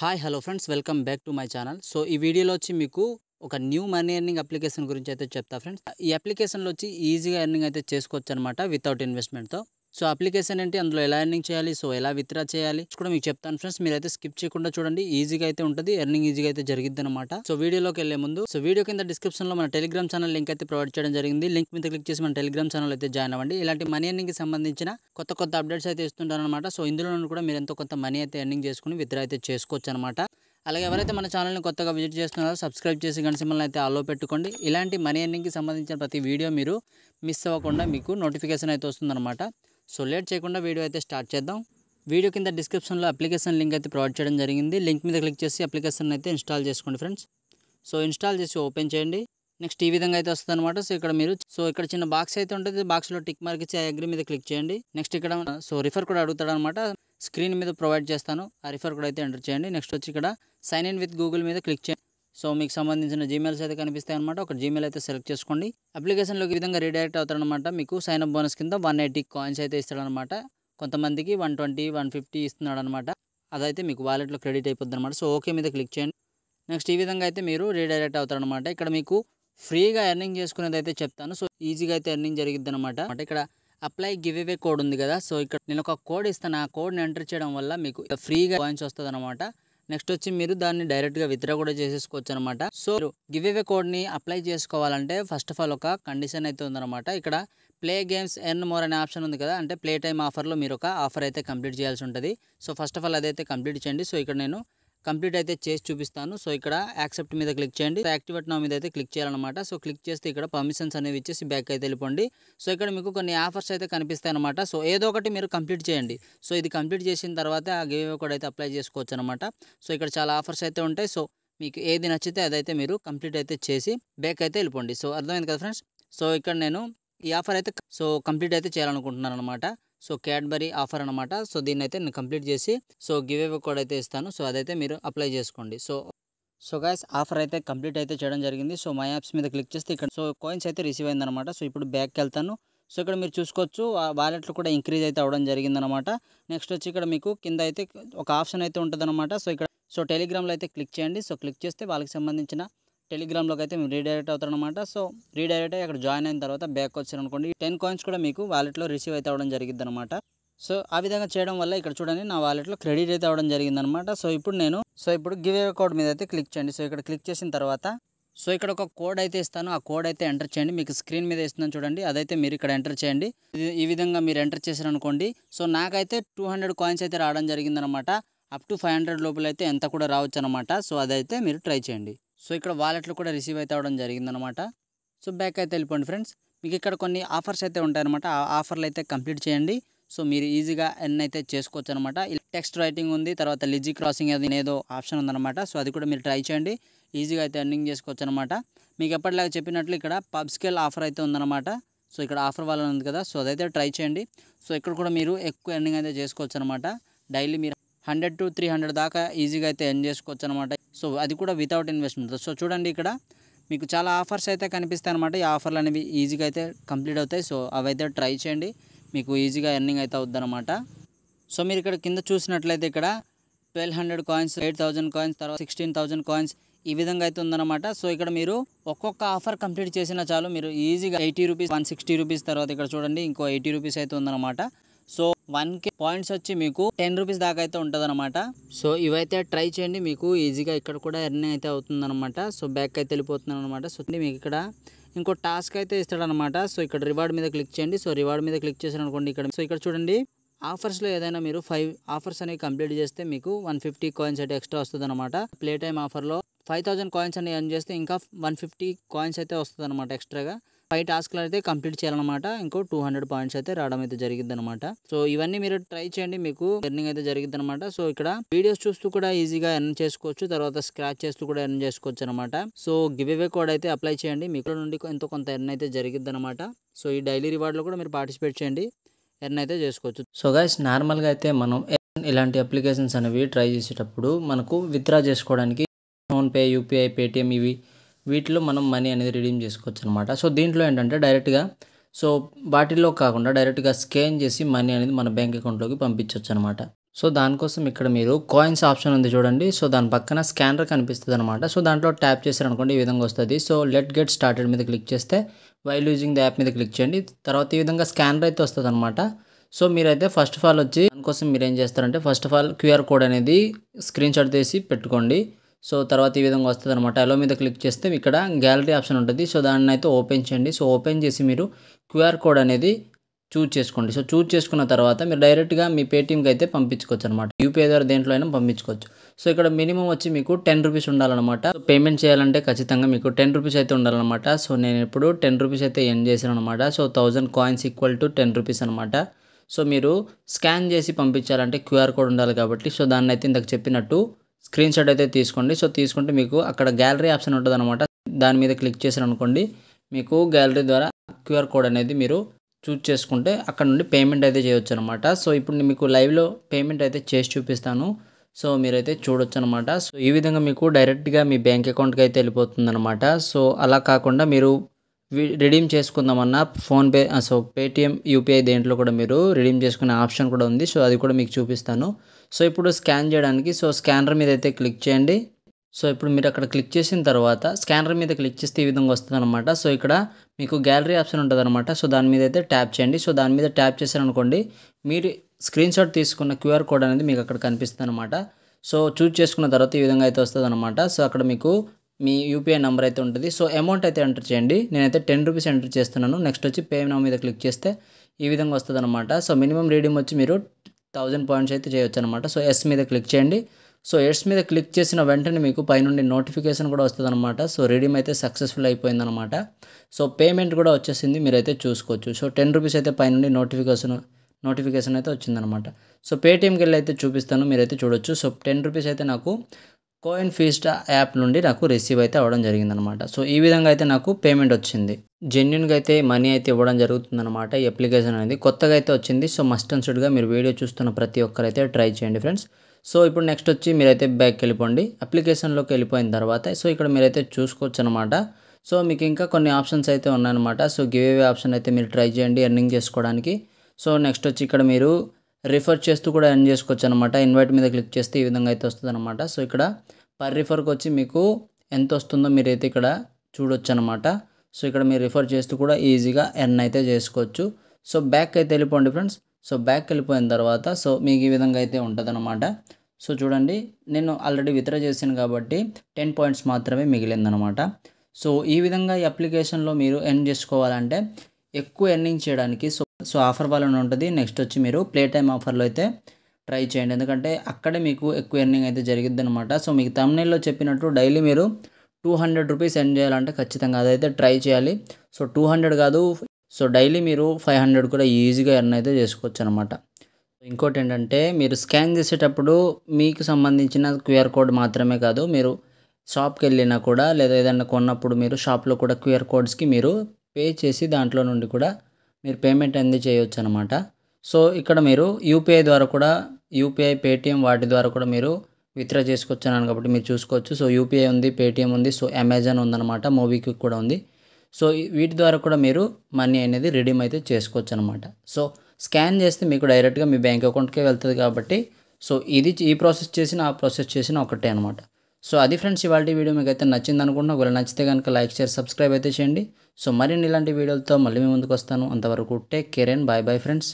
hi hello friends welcome back to my channel so ఈ వీడియోలో వచ్చి మీకు ఒక న్యూ మనీ ఎర్నింగ్ అప్లికేషన్ గురించి అయితే చెప్తా ఫ్రెండ్స్ ఈ అప్లికేషన్లో వచ్చి ఈజీగా ఎర్నింగ్ అయితే చేసుకోవచ్చు అనమాట వితౌట్ ఇన్వెస్ట్మెంట్తో సో అప్లికేషన్ ఏంటి అందులో ఎలా ఎర్నింగ్ చేయాలి సో ఎలా విత్డ్రా చేయాలి కూడా మీకు చెప్తాను ఫ్రెండ్స్ మీరు అయితే స్కిప్ చేయకుండా చూడండి ఈజీగా అయితే ఉంటుంది ఎర్నింగ్ ఈజీగా అయితే జరిగింది అనమాట సో వీడియోలోకి వెళ్లే ముందు సో వీడియో కింద డిస్క్రిప్షన్ లో మన టెలిగ్రామ్ ఛానల్ లింక్ అయితే ప్రొవైడ్ చేయడం జరిగింది లింక్ మీద క్లిక్ చేసి మన టెలిగ్రామ్ ఛానల్ అయితే జాయిన్ అవ్వండి ఇలాంటి మనీ ఎర్నింగ్ కి సంబంధించిన కొత్త కొత్త అప్డేట్స్ అయితే ఇస్తుంటారు అనమాట సో ఇందులో కూడా మీరు ఎంతో కొంత మనీ అయితే ఎర్నింగ్ చేసుకుని విత్డ్రా అయితే చేసుకోవచ్చు అనమాట అలాగే ఎవరైతే మన ఛానల్ని కొత్తగా విజిట్ చేస్తున్నారో సబ్స్క్రైబ్ చేసి గణసింహలను అయితే ఆలో పెట్టుకోండి ఇలాంటి మనీ ఎర్నింగ్కి సంబంధించిన ప్రతి వీడియో మీరు మిస్ అవ్వకుండా మీకు నోటిఫికేషన్ అయితే వస్తుందన్నమాట సో లేట్ చేయకుండా వీడియో అయితే స్టార్ట్ చేద్దాం వీడియో కింద డిస్క్రిప్షన్లో అప్లికేషన్ లింక్ అయితే ప్రొవైడ్ చేయడం జరిగింది లింక్ మీద క్లిక్ చేసి అప్లికేషన్ అయితే ఇన్స్టాల్ చేసుకోండి ఫ్రెండ్స్ సో ఇన్స్టాల్ చేసి ఓపెన్ చేయండి నెక్స్ట్ ఈ విధంగా అయితే వస్తుంది అనమాట సో ఇక్కడ మీరు సో ఇక్కడ చిన్న బాక్స్ అయితే ఉంటుంది బాక్స్లో టిక్ మార్క్ ఇచ్చి అగ్రి మీద క్లిక్ చేయండి నెక్స్ట్ ఇక్కడ సో రిఫర్ కూడా అడుగుతాడు అనమాట స్క్రీన్ మీద ప్రొవైడ్ చేస్తాను ఆ రిఫర్ కూడా అయితే ఎంటర్ చేయండి నెక్స్ట్ వచ్చి ఇక్కడ సైన్ ఇన్ విత్ గూగుల్ మీద క్లిక్ చేయండి సో మీకు సంబంధించిన జీమెయిల్స్ అయితే కనిపిస్తాయి అనమాట ఒక జీమెయిల్ అయితే సెలెక్ట్ చేసుకోండి అప్లికేషన్లోకి విధంగా రీడైరెక్ట్ అవుతారనమాట మీకు సైన్ అప్ బోనస్ కింద వన్ ఎయిటీ కాయిన్స్ అయితే ఇస్తాడనమాట కొంతమందికి వన్ ట్వంటీ వన్ ఫిఫ్టీ ఇస్తున్నాడు అనమాట అదైతే మీకు వాలెట్లో క్రెడిట్ అయిపోద్ది అనమాట సో ఓకే మీద క్లిక్ చేయండి నెక్స్ట్ ఈ విధంగా అయితే మీరు రీడైరెక్ట్ అవుతారనమాట ఇక్కడ మీకు ఫ్రీగా ఎర్నింగ్ చేసుకునేది అయితే చెప్తాను సో ఈజీగా అయితే ఎర్నింగ్ జరిగిద్ది అనమాట ఇక్కడ అప్లై గివ్ అవే కోడ్ ఉంది కదా సో ఇక్కడ నేను ఒక కోడ్ ఇస్తాను ఆ కోడ్ని ఎంటర్ చేయడం వల్ల మీకు ఫ్రీగా కాయిన్స్ వస్తుంది అనమాట నెక్స్ట్ వచ్చి మీరు దాన్ని డైరెక్ట్గా విత్డ్రా కూడా చేసేసుకోవచ్చు అనమాట సో గివ్ అవే కోడ్ని అప్లై చేసుకోవాలంటే ఫస్ట్ ఆఫ్ ఆల్ ఒక కండిషన్ అయితే ఉందనమాట ఇక్కడ ప్లే గేమ్స్ ఎర్న్ మోర్ అనే ఆప్షన్ ఉంది కదా అంటే ప్లే టైమ్ ఆఫర్లో మీరు ఒక ఆఫర్ అయితే కంప్లీట్ చేయాల్సి ఉంటుంది సో ఫస్ట్ ఆఫ్ ఆల్ అదైతే కంప్లీట్ చేయండి సో ఇక్కడ నేను కంప్లీట్ అయితే చేసి చూపిస్తాను సో ఇక్కడ యాక్సెప్ట్ మీద క్లిక్ చేయండి యాక్టివేట్ నా మీద అయితే క్లిక్ చేయాలన్నమాట సో క్లిక్ చేస్తే ఇక్కడ పర్మిషన్స్ అనేవి ఇచ్చేసి బ్యాక్ అయితే వెళ్ళిపోండి సో ఇక్కడ మీకు కొన్ని ఆఫర్స్ అయితే కనిపిస్తాయి అనమాట సో ఏదో ఒకటి మీరు కంప్లీట్ చేయండి సో ఇది కంప్లీట్ చేసిన తర్వాత ఆ గేమ్ కూడా అయితే అప్లై చేసుకోవచ్చు అనమాట సో ఇక్కడ చాలా ఆఫర్స్ అయితే ఉంటాయి సో మీకు ఏది నచ్చితే అదైతే మీరు కంప్లీట్ అయితే చేసి బ్యాక్ అయితే వెళ్ళిపోండి సో అర్థమైంది కదా ఫ్రెండ్స్ సో ఇక్కడ నేను ఈ ఆఫర్ అయితే సో కంప్లీట్ అయితే చేయాలనుకుంటున్నాను అనమాట సో క్యాడ్బరీ ఆఫర్ అనమాట సో దీన్ని అయితే నేను కంప్లీట్ చేసి సో గివ్ అవే కోడ్ అయితే ఇస్తాను సో అదైతే మీరు అప్లై చేసుకోండి సో సో గాయస్ ఆఫర్ అయితే కంప్లీట్ అయితే చేయడం జరిగింది సో మై యాప్స్ మీద క్లిక్ చేస్తే ఇక్కడ సో కాయిన్స్ అయితే రిసీవ్ అయిందనమాట సో ఇప్పుడు బ్యాక్కి వెళ్తాను సో ఇక్కడ మీరు చూసుకోవచ్చు వాలెట్లు కూడా ఇంక్రీజ్ అయితే అవ్వడం జరిగిందనమాట నెక్స్ట్ వచ్చి ఇక్కడ మీకు కింద అయితే ఒక ఆప్షన్ అయితే ఉంటుందన్నమాట సో ఇక్కడ సో టెలిగ్రామ్లో అయితే క్లిక్ చేయండి సో క్లిక్ చేస్తే వాళ్ళకి సంబంధించిన టెలిగ్రామ్లోకి అయితే మేము రీడైరెక్ట్ అవుతారనమాట సో రీడైరెక్ట్ అయ్యి అక్కడ జాయిన్ అయిన తర్వాత బ్యాక్ వచ్చారు అనుకోండి టెన్ కాయిన్స్ కూడా మీకు వాలెట్లో రిసీవ్ అయితే అవ్వడం జరిగింది అనమాట సో ఆ విధంగా చేయడం వల్ల ఇక్కడ చూడండి నా వాలెట్లో క్రెడిట్ అయితే అవ్వడం జరిగిందనమాట సో ఇప్పుడు నేను సో ఇప్పుడు గివ్ కోడ్ మీద అయితే క్లిక్ చేయండి సో ఇక్కడ క్లిక్ చేసిన తర్వాత సో ఇక్కడ ఒక కోడ్ అయితే ఇస్తాను ఆ కోడ్ అయితే ఎంటర్ చేయండి మీకు స్క్రీన్ మీద ఇస్తున్నాను చూడండి అదైతే మీరు ఇక్కడ ఎంటర్ చేయండి ఈ విధంగా మీరు ఎంటర్ చేశారనుకోండి సో నాకైతే టూ హండ్రెడ్ కాయిన్స్ అయితే రావడం జరిగిందనమాట అప్ టు ఫైవ్ హండ్రెడ్ లోపల అయితే ఎంత కూడా రావచ్చు అనమాట సో అదైతే మీరు ట్రై చేయండి సో ఇక్కడ వాలెట్లు కూడా రిసీవ్ అయితే అవడం జరిగిందనమాట సో బ్యాక్ అయితే వెళ్ళిపోండి ఫ్రెండ్స్ మీకు ఇక్కడ కొన్ని ఆఫర్స్ అయితే ఉంటాయన్నమాట ఆ ఆఫర్లు అయితే కంప్లీట్ చేయండి సో మీరు ఈజీగా ఎన్ అయితే చేసుకోవచ్చు అనమాట టెక్స్ట్ రైటింగ్ ఉంది తర్వాత లిజీ క్రాసింగ్ అది ఏదో ఆప్షన్ ఉందన్నమాట సో అది కూడా మీరు ట్రై చేయండి ఈజీగా అయితే ఎర్నింగ్ చేసుకోవచ్చు అనమాట మీకు ఎప్పటిలాగా చెప్పినట్లు ఇక్కడ పబ్ స్కేల్ ఆఫర్ అయితే ఉందన్నమాట సో ఇక్కడ ఆఫర్ వాళ్ళని ఉంది కదా సో అదైతే ట్రై చేయండి సో ఇక్కడ కూడా మీరు ఎక్కువ ఎర్నింగ్ అయితే చేసుకోవచ్చు అనమాట డైలీ మీరు హండ్రెడ్ టు త్రీ హండ్రెడ్ దాకా ఈజీగా అయితే ఎర్న్ చేసుకోవచ్చు అనమాట సో అది కూడా వితౌట్ ఇన్వెస్ట్మెంట్ సో చూడండి ఇక్కడ మీకు చాలా ఆఫర్స్ అయితే కనిపిస్తాయి అనమాట ఈ ఆఫర్లు అనేవి ఈజీగా అయితే కంప్లీట్ అవుతాయి సో అవైతే ట్రై చేయండి మీకు ఈజీగా ఎర్నింగ్ అయితే అవుద్దనమాట సో మీరు ఇక్కడ కింద చూసినట్లయితే ఇక్కడ twelve hundred coins eight thousand coins తర్వాత సిక్స్టీన్ థౌజండ్ కాయిన్స్ ఈ విధంగా అయితే ఉందన్నమాట సో ఇక్కడ మీరు ఒక్కొక్క ఆఫర్ కంప్లీట్ చేసినా చాలు మీరు ఈజీగా eighty rupees one sixty rupees తర్వాత ఇక్కడ చూడండి ఇంకో ఎయిటీ రూపీస్ అయితే ఉందన్నమాట సో వన్ కే పాయింట్స్ వచ్చి మీకు టెన్ రూపీస్ దాకా అయితే ఉంటుంది సో ఇవైతే ట్రై చేయండి మీకు ఈజీగా ఇక్కడ కూడా ఎర్నింగ్ అయితే అవుతుందన్నమాట సో బ్యాక్ అయితే వెళ్ళిపోతున్నాను అనమాట సో మీకు ఇక్కడ ఇంకో టాస్క్ అయితే ఇస్తాడనమాట సో ఇక్కడ రివార్డ్ మీద క్లిక్ చేయండి సో రివార్డ్ మీద క్లిక్ చేశాను అనుకోండి ఇక్కడ సో ఇక్కడ చూడండి ఆఫర్స్లో ఏదైనా మీరు ఫైవ్ ఆఫర్స్ అనేవి కంప్లీట్ చేస్తే మీకు వన్ ఫిఫ్టీ కాయిన్స్ అయితే ఎక్స్ట్రా వస్తుంది అనమాట ప్లే టైమ్ ఆఫర్లో ఫైవ్ థౌజండ్ కాయిన్స్ అని ఎన్ చేస్తే ఇంకా వన్ ఫిఫ్టీ కాయిన్స్ అయితే వస్తుంది అనమాట ఎక్స్ట్రాగా ఫైవ్ టాస్క్లు అయితే కంప్లీట్ చేయాలన్నమాట ఇంకో టూ హండ్రెడ్ పాయింట్స్ అయితే రావడం అయితే జరిగింది అనమాట సో ఇవన్నీ మీరు ట్రై చేయండి మీకు ఎర్నింగ్ అయితే జరిగింది అనమాట సో ఇక్కడ వీడియోస్ చూస్తూ కూడా ఈజీగా ఎర్న్ చేసుకోవచ్చు తర్వాత స్క్రాచ్ చేస్తూ కూడా ఎర్న్ చేసుకోవచ్చు అనమాట సో గివ్ అవే కోడ్ అయితే అప్లై చేయండి మీకు నుండి ఎంతో కొంత ఎర్న్ అయితే జరిగింది అనమాట సో ఈ డైలీ రివార్డ్లో కూడా మీరు పార్టిసిపేట్ చేయండి ఎర్న్ అయితే చేసుకోవచ్చు సో గాయస్ నార్మల్గా అయితే మనం ఇలాంటి అప్లికేషన్స్ అనేవి ట్రై చేసేటప్పుడు మనకు విత్డ్రా చేసుకోవడానికి ఫోన్పే యూపీఐ పేటిఎం ఇవి వీటిలో మనం మనీ అనేది రిడీమ్ చేసుకోవచ్చు అనమాట సో దీంట్లో ఏంటంటే డైరెక్ట్గా సో వాటిల్లో కాకుండా డైరెక్ట్గా స్కాన్ చేసి మనీ అనేది మన బ్యాంక్ అకౌంట్లోకి పంపించవచ్చు అనమాట సో దానికోసం ఇక్కడ మీరు కాయిన్స్ ఆప్షన్ ఉంది చూడండి సో దాని పక్కన స్కానర్ కనిపిస్తుంది అనమాట సో దాంట్లో ట్యాప్ చేశారనుకోండి ఈ విధంగా వస్తుంది సో లెట్ గెట్ స్టార్టెడ్ మీద క్లిక్ చేస్తే వైల్ యూజింగ్ ది యాప్ మీద క్లిక్ చేయండి తర్వాత ఈ విధంగా స్కానర్ అయితే వస్తుంది అనమాట సో మీరైతే ఫస్ట్ ఆఫ్ ఆల్ వచ్చి దానికోసం మీరు ఏం చేస్తారంటే first of all QR code అనేది స్క్రీన్ షాట్ తీసి పెట్టుకోండి సో తర్వాత ఈ విధంగా వస్తుంది అనమాట ఎలో మీద క్లిక్ చేస్తే ఇక్కడ గ్యాలరీ ఆప్షన్ ఉంటుంది సో దాన్ని అయితే ఓపెన్ చేయండి సో ఓపెన్ చేసి మీరు క్యూఆర్ కోడ్ అనేది చూజ్ చేసుకోండి సో చూజ్ చేసుకున్న తర్వాత మీరు డైరెక్ట్గా మీ పేటీఎంకి అయితే పంపించుకోవచ్చు అనమాట యూపీఐ ద్వారా దేంట్లో అయినా పంపించుకోవచ్చు సో ఇక్కడ మినిమం వచ్చి మీకు టెన్ రూపీస్ ఉండాలన్నమాట పేమెంట్ చేయాలంటే ఖచ్చితంగా మీకు టెన్ రూపీస్ అయితే ఉండాలన్నమాట సో నేను ఇప్పుడు టెన్ రూపీస్ అయితే ఎన్ చేశాను అనమాట so thousand coins equal to ten rupees అనమాట సో మీరు స్కాన్ చేసి పంపించాలంటే క్యూఆర్ కోడ్ ఉండాలి కాబట్టి సో దాన్ని అయితే ఇంతకు చెప్పినట్టు స్క్రీన్ షాట్ అయితే తీసుకోండి సో తీసుకుంటే మీకు అక్కడ గ్యాలరీ ఆప్షన్ ఉంటుంది అనమాట దాని మీద క్లిక్ చేశారు అనుకోండి మీకు గ్యాలరీ ద్వారా క్యూఆర్ కోడ్ అనేది మీరు చూజ్ చేసుకుంటే అక్కడ నుండి పేమెంట్ అయితే చేయొచ్చు అనమాట సో ఇప్పుడు మీకు లైవ్లో పేమెంట్ అయితే చేసి చూపిస్తాను సో మీరైతే చూడొచ్చు అనమాట సో ఈ విధంగా మీకు డైరెక్ట్గా మీ బ్యాంక్ అకౌంట్కి అయితే వెళ్ళిపోతుంది అనమాట సో అలా కాకుండా మీరు రిడీమ్ చేసుకుందామన్నా ఫోన్పే సో పేటిఎం యూపీఐ దేంట్లో కూడా మీరు రిడీమ్ చేసుకునే ఆప్షన్ కూడా ఉంది సో అది కూడా మీకు చూపిస్తాను సో ఇప్పుడు స్కాన్ చేయడానికి సో స్కానర్ మీద అయితే క్లిక్ చేయండి సో ఇప్పుడు మీరు అక్కడ క్లిక్ చేసిన తర్వాత స్కానర్ మీద క్లిక్ చేస్తే ఈ విధంగా వస్తుందన్నమాట సో ఇక్కడ మీకు గ్యాలరీ ఆప్షన్ అనమాట సో దాని మీద అయితే ట్యాప్ చేయండి సో దాని మీద ట్యాప్ చేశారనుకోండి మీరు స్క్రీన్ షాట్ తీసుకున్న క్యూఆర్ కోడ్ అనేది మీకు అక్కడ కనిపిస్తుంది అనమాట సో చూజ్ చేసుకున్న తర్వాత ఈ విధంగా అయితే వస్తుంది సో అక్కడ మీకు మీ యూపీఐ నెంబర్ అయితే ఉంటుంది సో అమౌంట్ అయితే ఎంటర్ చేయండి నేనైతే టెన్ రూపీస్ ఎంటర్ చేస్తున్నాను నెక్స్ట్ వచ్చి పే నా మీద క్లిక్ చేస్తే ఈ విధంగా వస్తుంది అనమాట సో మినిమం రీడింగ్ వచ్చి మీరు థౌజండ్ పాయింట్స్ అయితే చేయొచ్చు అనమాట సో ఎస్ మీద క్లిక్ చేయండి సో ఎస్ మీద క్లిక్ చేసిన వెంటనే మీకు పైనుండి నోటిఫికేషన్ కూడా వస్తుంది అనమాట సో రీడీమ్ అయితే సక్సెస్ఫుల్ అయిపోయిందనమాట సో పేమెంట్ కూడా వచ్చేసింది మీరైతే చూసుకోవచ్చు సో టెన్ రూపీస్ అయితే పైనుండి నోటిఫికేషన్ నోటిఫికేషన్ అయితే వచ్చిందనమాట సో పేటీఎంకి వెళ్ళి అయితే చూపిస్తాను మీరైతే చూడొచ్చు సో టెన్ రూపీస్ అయితే నాకు కోయిన్ ఫీస్టా యాప్ నుండి నాకు రిసీవ్ అయితే అవ్వడం జరిగిందనమాట సో ఈ విధంగా అయితే నాకు పేమెంట్ వచ్చింది జెన్యున్గా అయితే మనీ అయితే ఇవ్వడం జరుగుతుందనమాట ఈ అప్లికేషన్ అనేది కొత్తగా అయితే వచ్చింది సో మస్ట్ అండ్ షుడ్గా మీరు వీడియో చూస్తున్న ప్రతి ఒక్కరైతే ట్రై చేయండి ఫ్రెండ్స్ సో ఇప్పుడు నెక్స్ట్ వచ్చి మీరైతే బ్యాక్ వెళ్ళిపోండి అప్లికేషన్లోకి వెళ్ళిపోయిన తర్వాత సో ఇక్కడ మీరైతే చూసుకోవచ్చు అనమాట సో మీకు ఇంకా కొన్ని ఆప్షన్స్ అయితే ఉన్నాయన్నమాట సో గివ్ ఆప్షన్ అయితే మీరు ట్రై చేయండి ఎర్నింగ్ చేసుకోవడానికి సో నెక్స్ట్ వచ్చి ఇక్కడ మీరు రిఫర్ చేస్తూ కూడా ఎర్న్ చేసుకోవచ్చు అనమాట ఇన్వైట్ మీద క్లిక్ చేస్తే ఈ విధంగా అయితే వస్తుంది అనమాట సో ఇక్కడ పర్ రిఫర్కి వచ్చి మీకు ఎంత వస్తుందో మీరు అయితే ఇక్కడ చూడొచ్చు అనమాట సో ఇక్కడ మీరు రిఫర్ చేస్తూ కూడా ఈజీగా ఎర్న్ అయితే చేసుకోవచ్చు సో బ్యాక్ అయితే వెళ్ళిపోండి ఫ్రెండ్స్ సో బ్యాక్ వెళ్ళిపోయిన తర్వాత సో మీకు ఈ విధంగా అయితే ఉంటుందన్నమాట సో చూడండి నేను ఆల్రెడీ విత్డ్రా చేశాను కాబట్టి టెన్ పాయింట్స్ మాత్రమే మిగిలిందనమాట సో ఈ విధంగా ఈ అప్లికేషన్లో మీరు ఎర్న్ చేసుకోవాలంటే ఎక్కువ ఎర్నింగ్ చేయడానికి సో సో ఆఫర్ వాళ్ళని ఉంటుంది నెక్స్ట్ వచ్చి మీరు ప్లే టైమ్ ఆఫర్లో అయితే ట్రై చేయండి ఎందుకంటే అక్కడే మీకు ఎక్కువ ఎర్నింగ్ అయితే జరిగిద్ది అనమాట సో మీకు తమిళలో చెప్పినట్టు డైలీ మీరు టూ హండ్రెడ్ రూపీస్ ఎర్న్ చేయాలంటే ఖచ్చితంగా అదైతే ట్రై చేయాలి సో టూ హండ్రెడ్ కాదు సో డైలీ మీరు ఫైవ్ హండ్రెడ్ కూడా ఈజీగా ఎర్న్ అయితే చేసుకోవచ్చు అనమాట ఇంకోటి ఏంటంటే మీరు స్కాన్ చేసేటప్పుడు మీకు సంబంధించిన క్యూఆర్ కోడ్ మాత్రమే కాదు మీరు షాప్కి వెళ్ళినా కూడా లేదా ఏదైనా కొన్నప్పుడు మీరు షాప్లో కూడా క్యూఆర్ కోడ్స్కి మీరు పే చేసి దాంట్లో నుండి కూడా మీరు పేమెంట్ అనేది చేయవచ్చు అనమాట సో ఇక్కడ మీరు యూపీఐ ద్వారా కూడా యూపీఐ పేటిఎం వాటి ద్వారా కూడా మీరు విత్డ్రా చేసుకొచ్చాను కాబట్టి మీరు చూసుకోవచ్చు సో యూపీఐ ఉంది పేటిఎం ఉంది సో అమెజాన్ ఉందన్నమాట మోబిక్విక్ కూడా ఉంది సో వీటి ద్వారా కూడా మీరు మనీ అనేది రిడీమ్ అయితే చేసుకోవచ్చు అనమాట సో స్కాన్ చేస్తే మీకు డైరెక్ట్గా మీ బ్యాంక్ అకౌంట్కే వెళ్తుంది కాబట్టి సో ఇది ఈ ప్రాసెస్ చేసిన ఆ ప్రాసెస్ చేసిన ఒకటే అనమాట సో అది ఫ్రెండ్స్ ఇవాళ వీడియో మీకు అయితే నచ్చింది అనుకుంటున్నా ఒకవేళ నచ్చితే కనుక లైక్ షేర్ సబ్స్క్రైబ్ అయితే చేయండి సో మరిన్ని ఇలాంటి వీడియోలతో మళ్ళీ మేము ముందుకు వస్తాను అంతవరకు take care and bye bye friends